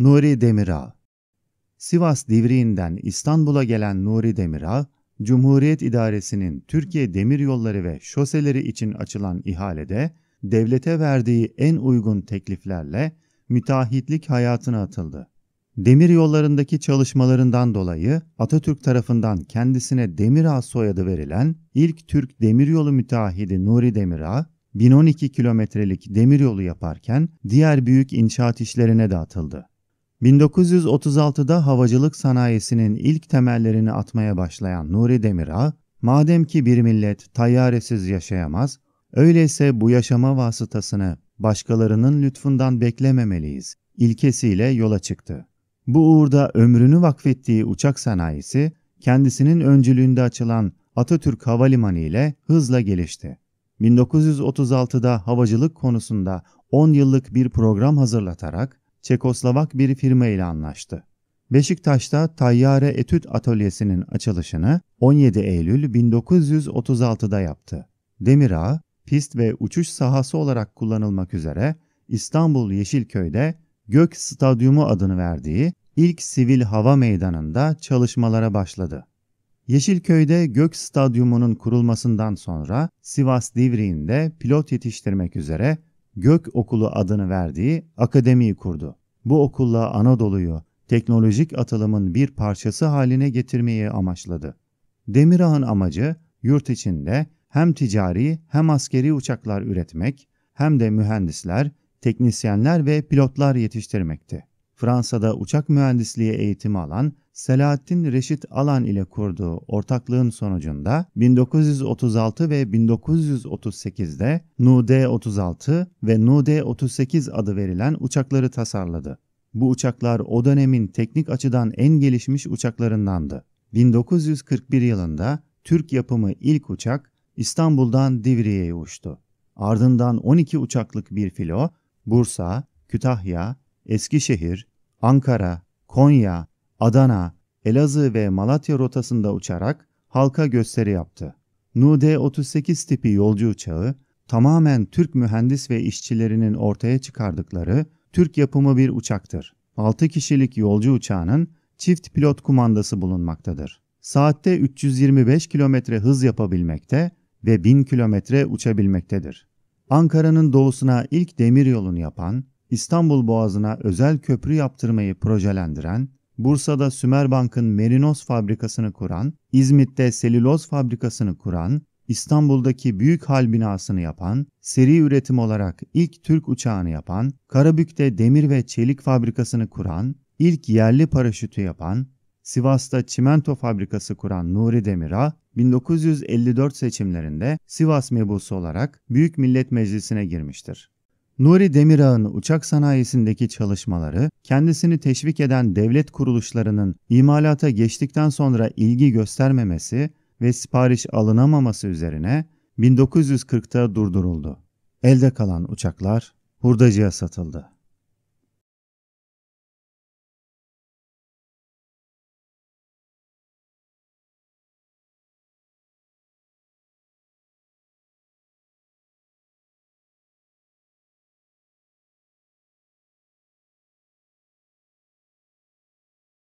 Nuri Demirağ Sivas Divriği'nden İstanbul'a gelen Nuri Demirağ, Cumhuriyet İdaresi'nin Türkiye demir yolları ve Şoseleri için açılan ihalede devlete verdiği en uygun tekliflerle müteahhitlik hayatına atıldı. Demir yollarındaki çalışmalarından dolayı Atatürk tarafından kendisine Demirağ soyadı verilen ilk Türk demiryolu müteahhidi Nuri Demirağ, 1012 kilometrelik demiryolu yaparken diğer büyük inşaat işlerine de atıldı. 1936'da havacılık sanayisinin ilk temellerini atmaya başlayan Nuri Demirağ, madem ki bir millet tayyaresiz yaşayamaz, öyleyse bu yaşama vasıtasını başkalarının lütfundan beklememeliyiz ilkesiyle yola çıktı. Bu uğurda ömrünü vakfettiği uçak sanayisi, kendisinin öncülüğünde açılan Atatürk Havalimanı ile hızla gelişti. 1936'da havacılık konusunda 10 yıllık bir program hazırlatarak Çekoslovak bir firma ile anlaştı. Beşiktaş'ta Tayyare Etüt Atölyesi'nin açılışını 17 Eylül 1936'da yaptı. Demirağ, pist ve uçuş sahası olarak kullanılmak üzere İstanbul Yeşilköy'de Gök Stadyumu adını verdiği ilk sivil hava meydanında çalışmalara başladı. Yeşilköy'de Gök Stadyumu'nun kurulmasından sonra Sivas Divriği'nde pilot yetiştirmek üzere Gök Okulu adını verdiği akademiyi kurdu. Bu okulla Anadolu'yu teknolojik atılımın bir parçası haline getirmeyi amaçladı. Demirağ'ın amacı yurt içinde hem ticari hem askeri uçaklar üretmek hem de mühendisler, teknisyenler ve pilotlar yetiştirmekti. Fransa'da uçak mühendisliği eğitimi alan Selahattin Reşit Alan ile kurduğu ortaklığın sonucunda 1936 ve 1938'de NUD-36 ve NUD-38 adı verilen uçakları tasarladı. Bu uçaklar o dönemin teknik açıdan en gelişmiş uçaklarındandı. 1941 yılında Türk yapımı ilk uçak İstanbul'dan Divriye'ye uçtu. Ardından 12 uçaklık bir filo Bursa, Kütahya, Eskişehir, Ankara, Konya, Adana, Elazığ ve Malatya rotasında uçarak halka gösteri yaptı. NUD-38 tipi yolcu uçağı tamamen Türk mühendis ve işçilerinin ortaya çıkardıkları Türk yapımı bir uçaktır. 6 kişilik yolcu uçağının çift pilot kumandası bulunmaktadır. Saatte 325 kilometre hız yapabilmekte ve 1000 kilometre uçabilmektedir. Ankara'nın doğusuna ilk demir yolunu yapan İstanbul Boğazı'na özel köprü yaptırmayı projelendiren, Bursa'da Sümerbank'ın Merinos fabrikasını kuran, İzmit'te Seliloz fabrikasını kuran, İstanbul'daki Büyük Hal binasını yapan, seri üretim olarak ilk Türk uçağını yapan, Karabük'te demir ve çelik fabrikasını kuran, ilk yerli paraşütü yapan, Sivas'ta çimento fabrikası kuran Nuri Demir'a, 1954 seçimlerinde Sivas mebusu olarak Büyük Millet Meclisi'ne girmiştir. Nuri Demirağ'ın uçak sanayisindeki çalışmaları, kendisini teşvik eden devlet kuruluşlarının imalata geçtikten sonra ilgi göstermemesi ve sipariş alınamaması üzerine 1940'ta durduruldu. Elde kalan uçaklar hurdacıya satıldı.